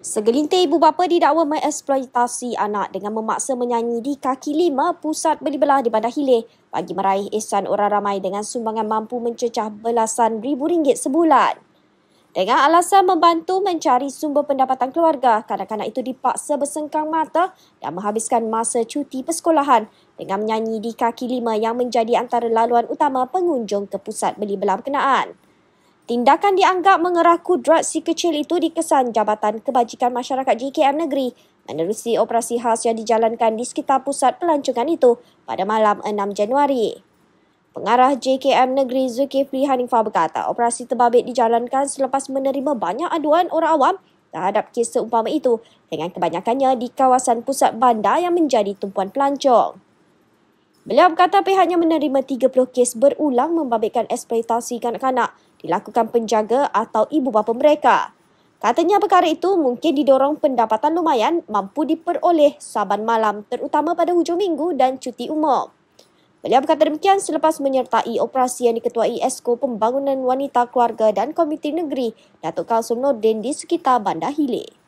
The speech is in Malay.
Segelintir ibu bapa didakwa mengeksploitasi anak dengan memaksa menyanyi di kaki lima pusat beli belah di Bandar Hilir bagi meraih ihsan orang ramai dengan sumbangan mampu mencecah belasan ribu ringgit sebulan. Dengan alasan membantu mencari sumber pendapatan keluarga, kanak-kanak itu dipaksa bersengkang mata dan menghabiskan masa cuti persekolahan dengan menyanyi di kaki lima yang menjadi antara laluan utama pengunjung ke pusat beli belah berkenaan. Tindakan dianggap mengerah kudrat si kecil itu dikesan Jabatan Kebajikan Masyarakat JKM Negeri menerusi operasi khas yang dijalankan di sekitar pusat pelancongan itu pada malam 6 Januari. Pengarah JKM Negeri Zulkifli Hanifah berkata operasi terbabit dijalankan selepas menerima banyak aduan orang awam terhadap kes seumpama itu dengan kebanyakannya di kawasan pusat bandar yang menjadi tumpuan pelancong. Beliau berkata pihaknya menerima 30 kes berulang membabitkan eksploitasi kanak-kanak dilakukan penjaga atau ibu bapa mereka. Katanya perkara itu mungkin didorong pendapatan lumayan mampu diperoleh saban malam terutama pada hujung minggu dan cuti umum. Beliau berkata demikian selepas menyertai operasi yang diketuai Esko Pembangunan Wanita Keluarga dan Komiti Negeri Datuk Kalsum Nordin di sekitar Bandar Hilir.